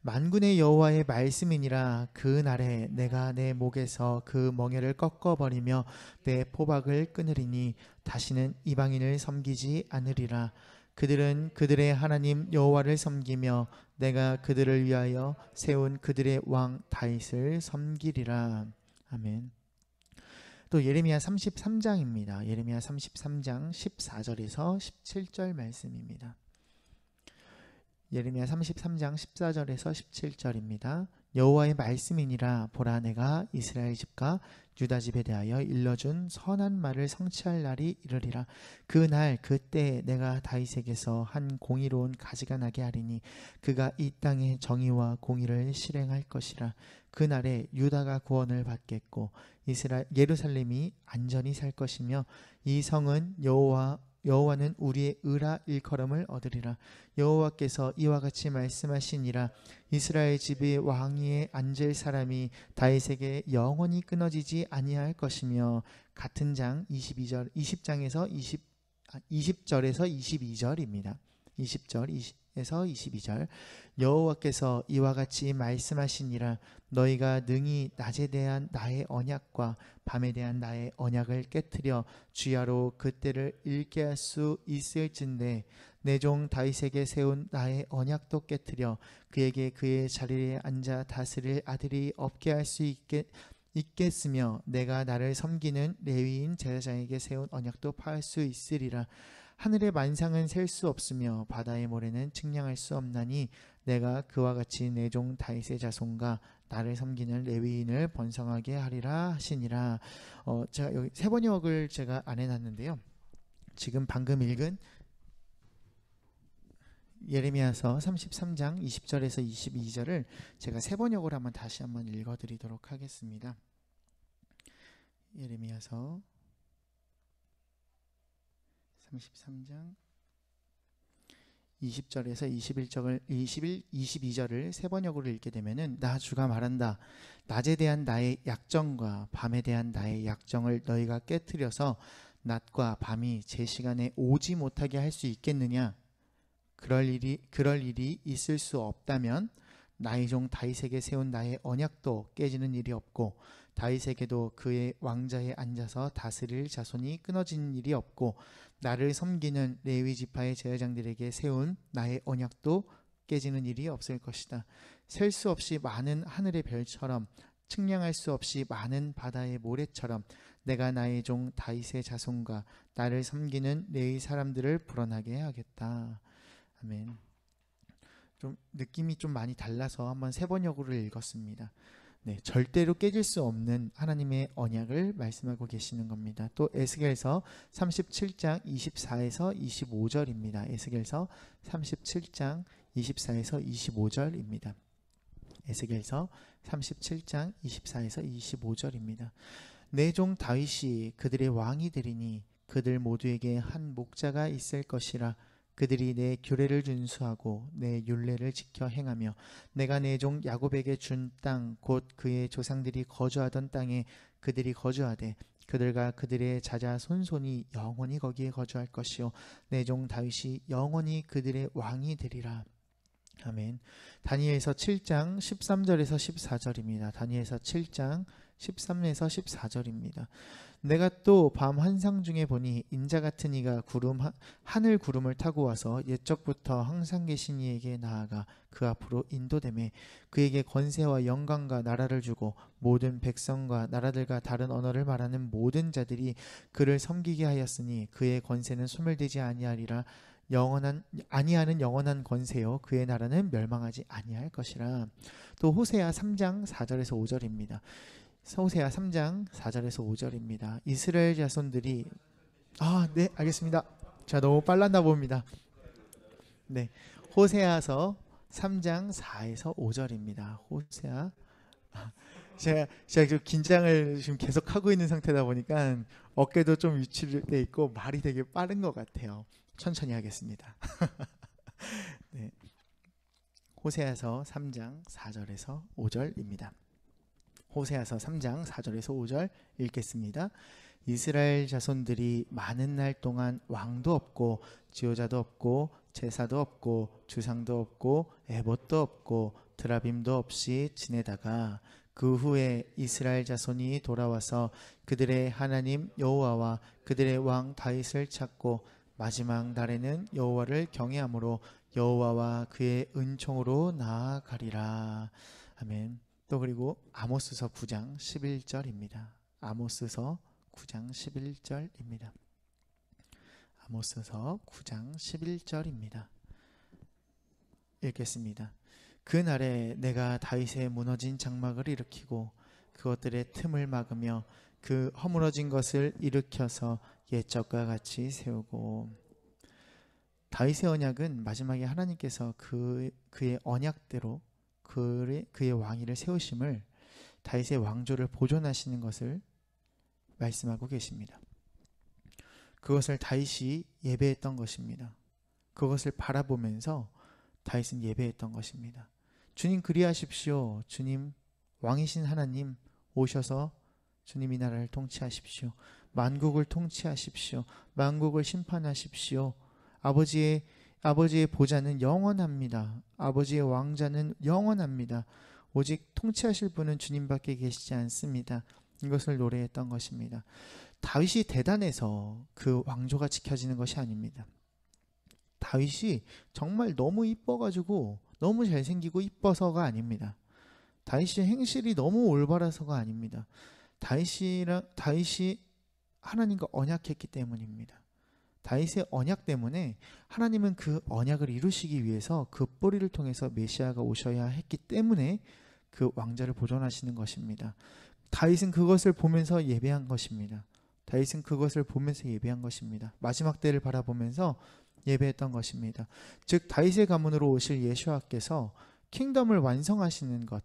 만군의 여호와의 말씀이니라 그 날에 내가 내 목에서 그 멍에를 꺾어 버리며 내 포박을 끊으리니 다시는 이방인을 섬기지 않으리라 그들은 그들의 하나님 여호와를 섬기며 내가 그들을 위하여 세운 그들의 왕 다윗을 섬기리라 아멘. 또 예레미야 33장입니다. 예레미야 33장 14절에서 17절 말씀입니다. 예레미야 33장 14절에서 17절입니다. 여호와의 말씀이니라 보라 내가 이스라엘 집과 유다 집에 대하여 일러준 선한 말을 성취할 날이 이르리라. 그날 그때 내가 다윗에게서 한 공의로운 가지가 나게 하리니 그가 이땅의 정의와 공의를 실행할 것이라. 그날에 유다가 구원을 받겠고 이스라 예루살렘이 안전히 살 것이며 이 성은 여호와 여호와는 우리의 의라 일컬음을 얻으리라. 여호와께서 이와 같이 말씀하시니라. 이스라엘 집이 왕위에 앉을 사람이 다윗에게 영원히 끊어지지 아니할 것이며 같은 장 22절 20장에서 20 20절에서 아, 22절입니다. 20절 에서 22절 여호와께서 이와 같이 말씀하시니라 너희가 능히 낮에 대한 나의 언약과 밤에 대한 나의 언약을 깨뜨려 주야로 그때를 잃게 할 수 있을진데 내종 다윗에게 세운 나의 언약도 깨뜨려 그에게 그의 자리에 앉아 다스릴 아들이 없게 할 수 있게 있겠으며 내가 나를 섬기는 레위인 제사장에게 세운 언약도 파할 수 있으리라 하늘의 만상은 셀 수 없으며 바다의 모래는 측량할 수 없나니 내가 그와 같이 내종 다윗의 자손과 나를 섬기는 레위인을 번성하게 하리라 하시니라. 어, 제가 여기 세 번의 억을 제가 안 해놨는데요. 지금 방금 읽은 예레미야서 33장 20절에서 22절을 제가 세번역으 한번 다시 한번 읽어드리도록 하겠습니다. 예레미야서 33장 20절에서 21절을 21 22절을 세 번역으로 읽게 되면은 나 주가 말한다 낮에 대한 나의 약정과 밤에 대한 나의 약정을 너희가 깨뜨려서 낮과 밤이 제 시간에 오지 못하게 할 수 있겠느냐 그럴 일이 그럴 일이 있을 수 없다면 나의 종 다윗에게 세운 나의 언약도 깨지는 일이 없고 다윗에게도 그의 왕좌에 앉아서 다스릴 자손이 끊어진 일이 없고 나를 섬기는 레위 지파의 제사장들에게 세운 나의 언약도 깨지는 일이 없을 것이다. 셀 수 없이 많은 하늘의 별처럼 측량할 수 없이 많은 바다의 모래처럼 내가 나의 종 다윗의 자손과 나를 섬기는 레위 사람들을 불어나게 하겠다. 아멘. 좀 느낌이 좀 많이 달라서 한번 세 번역으로 읽었습니다. 네, 절대로 깨질 수 없는 하나님의 언약을 말씀하고 계시는 겁니다. 또 에스겔서 37장 24에서 25절입니다. 에스겔서 37장 24에서 25절입니다. 에스겔서 37장 24에서 25절입니다. 내 종 다윗이 그들의 왕이 되리니 그들 모두에게 한 목자가 있을 것이라 그들이 내 규례를 준수하고 내윤례를 지켜 행하며 내가 내 종 야곱에게 준 땅 곧 그의 조상들이 거주하던 땅에 그들이 거주하되 그들과 그들의 자자 손손이 영원히 거기에 거주할 것이요 내 종 다윗이 영원히 그들의 왕이 되리라. 아멘. 다니엘서 7장 13절에서 14절입니다. 다니엘서 7장 13에서 14절입니다. 내가 또 밤환상 중에 보니 인자 같은 이가 구름 하늘 구름을 타고 와서 옛적부터 항상 계신 이에게 나아가 그 앞으로 인도됨에 그에게 권세와 영광과 나라를 주고 모든 백성과 나라들과 다른 언어를 말하는 모든 자들이 그를 섬기게 하였으니 그의 권세는 소멸되지 아니하리라 영원한 아니하는 영원한 권세요 그의 나라는 멸망하지 아니할 것이라 또 호세아 3장 4절에서 5절입니다. 소세아 3장 4절에서 5절입니다. 이스라엘 자손들이 아, 네, 알겠습니다. 제가 너무 빨랐나 봅니다. 네. 호세아서 3장 4에서 5절입니다. 호세아 제가 제가 좀 긴장을 지금 계속 하고 있는 상태다 보니까 어깨도 좀 유출돼 있고 말이 되게 빠른 것 같아요. 천천히 하겠습니다. 네. 호세아서 3장 4절에서 5절입니다. 호세아서 3장 4절에서 5절 읽겠습니다. 이스라엘 자손들이 많은 날 동안 왕도 없고 지도자도 없고 제사도 없고 주상도 없고 에봇도 없고 드라빔도 없이 지내다가 그 후에 이스라엘 자손이 돌아와서 그들의 하나님 여호와와 그들의 왕 다윗을 찾고 마지막 날에는 여호와를 경외함으로 여호와와 그의 은총으로 나아가리라. 아멘. 또 그리고 아모스서 9장 11절입니다. 아모스서 9장 11절입니다. 아모스서 9장 11절입니다. 읽겠습니다. 그 날에 내가 다윗의 무너진 장막을 일으키고 그것들의 틈을 막으며 그 허물어진 것을 일으켜서 옛적과 같이 세우고 다윗의 언약은 마지막에 하나님께서 그 그의 언약대로 그의, 그의 왕위를 세우심을 다윗의 왕조를 보존하시는 것을 말씀하고 계십니다. 그것을 다윗이 예배했던 것입니다. 그것을 바라보면서 다윗은 예배했던 것입니다. 주님 그리하십시오. 주님 왕이신 하나님 오셔서 주님 이 나라를 통치하십시오. 만국을 통치하십시오. 만국을 심판하십시오. 아버지의 아버지의 보좌는 영원합니다. 아버지의 왕자는 영원합니다. 오직 통치하실 분은 주님밖에 계시지 않습니다. 이것을 노래했던 것입니다. 다윗이 대단해서 그 왕조가 지켜지는 것이 아닙니다. 다윗이 정말 너무 이뻐가지고 너무 잘생기고 이뻐서가 아닙니다. 다윗의 행실이 너무 올바라서가 아닙니다. 다윗이랑 다윗이 하나님과 언약했기 때문입니다. 다윗의 언약 때문에 하나님은 그 언약을 이루시기 위해서 그 뿌리를 통해서 메시아가 오셔야 했기 때문에 그 왕자를 보존하시는 것입니다. 다윗은 그것을 보면서 예배한 것입니다. 다윗은 그것을 보면서 예배한 것입니다. 마지막 때를 바라보면서 예배했던 것입니다. 즉 다윗의 가문으로 오실 예수아께서 킹덤을 완성하시는 것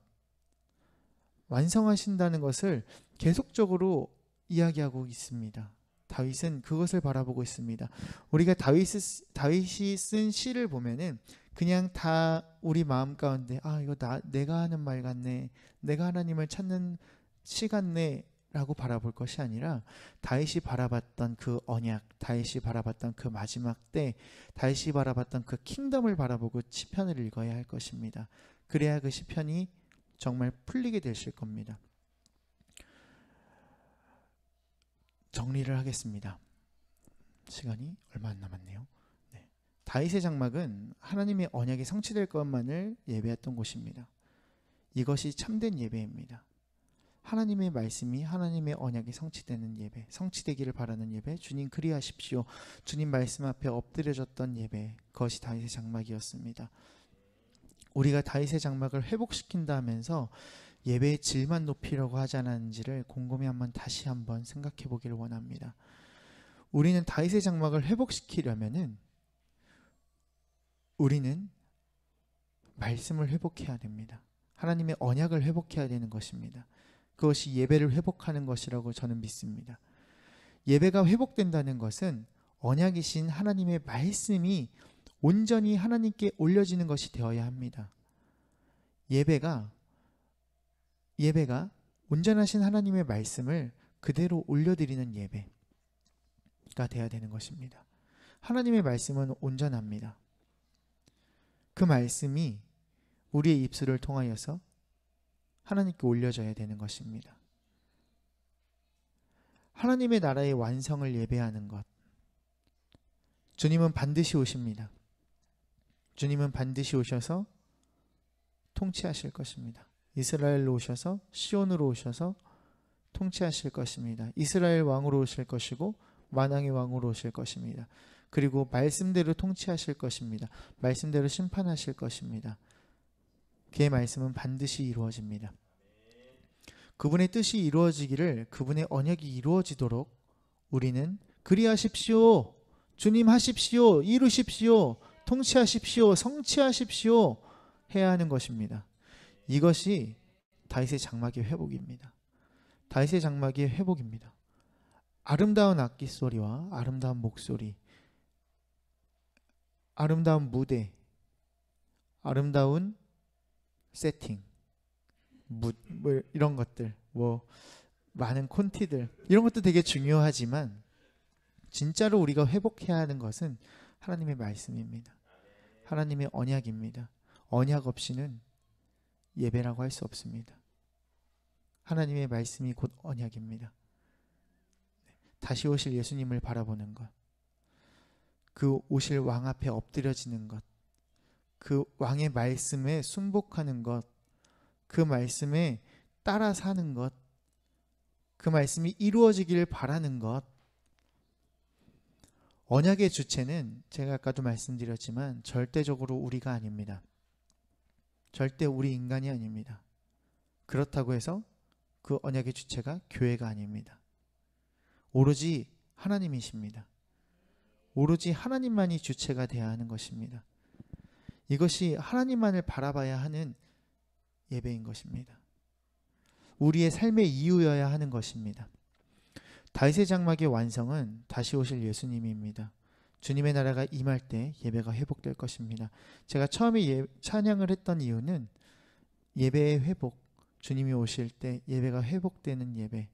완성하신다는 것을 계속적으로 이야기하고 있습니다. 다윗은 그것을 바라보고 있습니다. 우리가 다윗이, 다윗이 쓴 시를 보면은 그냥 다 우리 마음 가운데 아 이거 나 내가 하는 말 같네, 내가 하나님을 찾는 시 같네. 라고 바라볼 것이 아니라 다윗이 바라봤던 그 언약, 다윗이 바라봤던 그 마지막 때, 다윗이 바라봤던 그 킹덤을 바라보고 시편을 읽어야 할 것입니다. 그래야 그 시편이 정말 풀리게 되실 겁니다. 정리를 하겠습니다. 시간이 얼마 안 남았네요. 네. 다윗의 장막은 하나님의 언약이 성취될 것만을 예배했던 곳입니다. 이것이 참된 예배입니다. 하나님의 말씀이 하나님의 언약이 성취되는 예배, 성취되기를 바라는 예배, 주님 그리하십시오. 주님 말씀 앞에 엎드려졌던 예배, 그것이 다윗의 장막이었습니다. 우리가 다윗의 장막을 회복시킨다 하면서 예배의 질만 높이려고 하지 않았는지를 곰곰이 한번 다시 한번 생각해 보길 원합니다. 우리는 다윗의 장막을 회복시키려면은 우리는 말씀을 회복해야 됩니다. 하나님의 언약을 회복해야 되는 것입니다. 그것이 예배를 회복하는 것이라고 저는 믿습니다. 예배가 회복된다는 것은 언약이신 하나님의 말씀이 온전히 하나님께 올려지는 것이 되어야 합니다. 예배가 예배가 온전하신 하나님의 말씀을 그대로 올려드리는 예배가 돼야 되는 것입니다. 하나님의 말씀은 온전합니다. 그 말씀이 우리의 입술을 통하여서 하나님께 올려져야 되는 것입니다. 하나님의 나라의 완성을 예배하는 것. 주님은 반드시 오십니다. 주님은 반드시 오셔서 통치하실 것입니다. 이스라엘로 오셔서 시온으로 오셔서 통치하실 것입니다. 이스라엘 왕으로 오실 것이고 만왕의 왕으로 오실 것입니다. 그리고 말씀대로 통치하실 것입니다. 말씀대로 심판하실 것입니다. 그의 말씀은 반드시 이루어집니다. 그분의 뜻이 이루어지기를 그분의 언약이 이루어지도록 우리는 그리하십시오. 주님 하십시오. 이루십시오. 통치하십시오. 성취하십시오. 해야 하는 것입니다. 이것이 다윗의 장막의 회복입니다. 다윗의 장막의 회복입니다. 아름다운 악기 소리와 아름다운 목소리, 아름다운 무대, 아름다운 세팅, 무, 뭐 이런 것들, 뭐 많은 콘티들 이런 것도 되게 중요하지만 진짜로 우리가 회복해야 하는 것은 하나님의 말씀입니다. 하나님의 언약입니다. 언약 없이는 예배라고 할 수 없습니다. 하나님의 말씀이 곧 언약입니다. 네, 다시 오실 예수님을 바라보는 것, 그 오실 왕 앞에 엎드려지는 것, 그 왕의 말씀에 순복하는 것, 그 말씀에 따라 사는 것, 그 말씀이 이루어지기를 바라는 것, 언약의 주체는 제가 아까도 말씀드렸지만 절대적으로 우리가 아닙니다. 절대 우리 인간이 아닙니다. 그렇다고 해서 그 언약의 주체가 교회가 아닙니다. 오로지 하나님이십니다. 오로지 하나님만이 주체가 되어야 하는 것입니다. 이것이 하나님만을 바라봐야 하는 예배인 것입니다. 우리의 삶의 이유여야 하는 것입니다. 다윗의 장막의 완성은 다시 오실 예수님입니다. 주님의 나라가 임할 때 예배가 회복될 것입니다. 제가 처음에 예, 찬양을 했던 이유는 예배의 회복, 주님이 오실 때 예배가 회복되는 예배.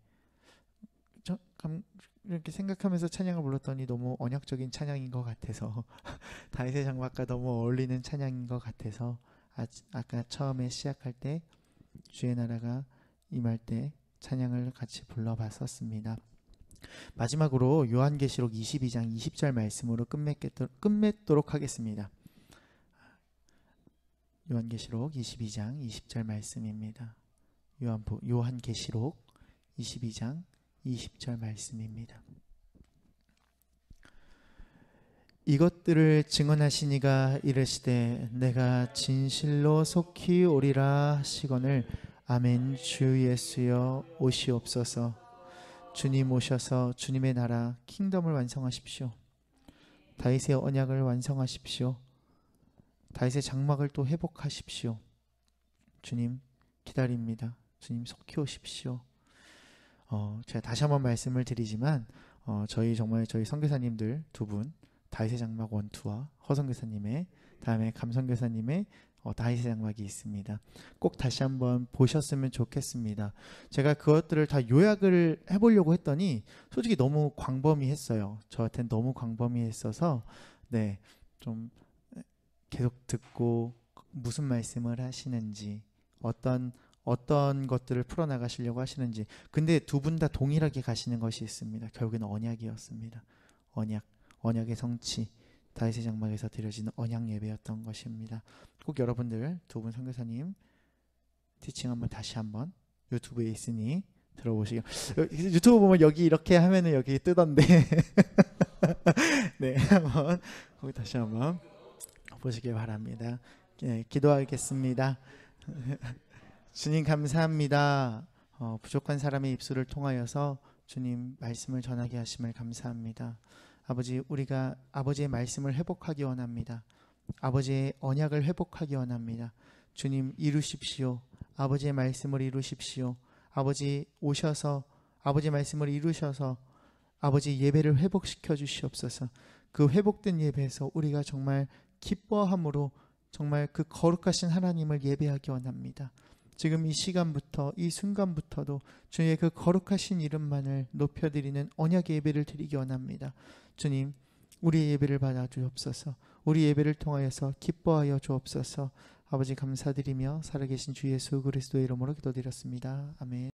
저, 감, 이렇게 생각하면서 찬양을 불렀더니 너무 언약적인 찬양인 것 같아서 다윗의 장막과 너무 어울리는 찬양인 것 같아서 아, 아까 처음에 시작할 때 주의 나라가 임할 때 찬양을 같이 불러봤었습니다. 마지막으로 요한계시록 22장 20절 말씀으로 끝맺도록 하겠습니다. 요한계시록 22장 20절 말씀입니다. 요한 요한계시록 22장 20절 말씀입니다. 이것들을 증언하시니가 이르시되 내가 진실로 속히 오리라 하시거늘 아멘 주 예수여 오시옵소서 주님 오셔서 주님의 나라 킹덤을 완성하십시오. 다윗의 언약을 완성하십시오. 다윗의 장막을 또 회복하십시오. 주님 기다립니다. 주님 속히 오십시오. 어, 제가 다시 한번 말씀을 드리지만 어, 저희 정말 저희 선교사님들 두 분 다윗의 장막 원투와 허성교사님의 다음에 감성교사님의 어, 다이의 장막이 있습니다. 꼭 다시 한번 보셨으면 좋겠습니다. 제가 그것들을 다 요약을 해보려고 했더니 솔직히 너무 광범위했어요. 저한테는 너무 광범위했어서 네, 좀 계속 듣고 무슨 말씀을 하시는지 어떤 어떤 것들을 풀어나가시려고 하시는지 근데 두 분 다 동일하게 가시는 것이 있습니다. 결국에는 언약이었습니다. 언약, 언약의 성취. 다윗의 장막에서 드려지는 언양 예배였던 것입니다. 꼭 여러분들 두분 선교사님 티칭 한번 다시 한번 유튜브에 있으니 들어보시기 어, 유튜브 보면 여기 이렇게 하면은 여기 뜨던데 네 한번 거기 다시 한번 보시길 바랍니다. 네, 기도하겠습니다. 주님 감사합니다. 어, 부족한 사람의 입술을 통하여서 주님 말씀을 전하게 하심을 감사합니다. 아버지 우리가 아버지의 말씀을 회복하기 원합니다. 아버지의 언약을 회복하기 원합니다. 주님 이루십시오. 아버지의 말씀을 이루십시오. 아버지 오셔서 아버지 말씀을 이루셔서 아버지 예배를 회복시켜 주시옵소서. 그 회복된 예배에서 우리가 정말 기뻐함으로 정말 그 거룩하신 하나님을 예배하기 원합니다. 지금 이 시간부터 이 순간부터도 주의 그 거룩하신 이름만을 높여드리는 언약 예배를 드리기 원합니다. 주님 우리의 예배를 받아 주옵소서. 우리 예배를 통하여서 기뻐하여 주옵소서. 아버지 감사드리며 살아계신 주 예수 그리스도의 이름으로 기도드렸습니다. 아멘.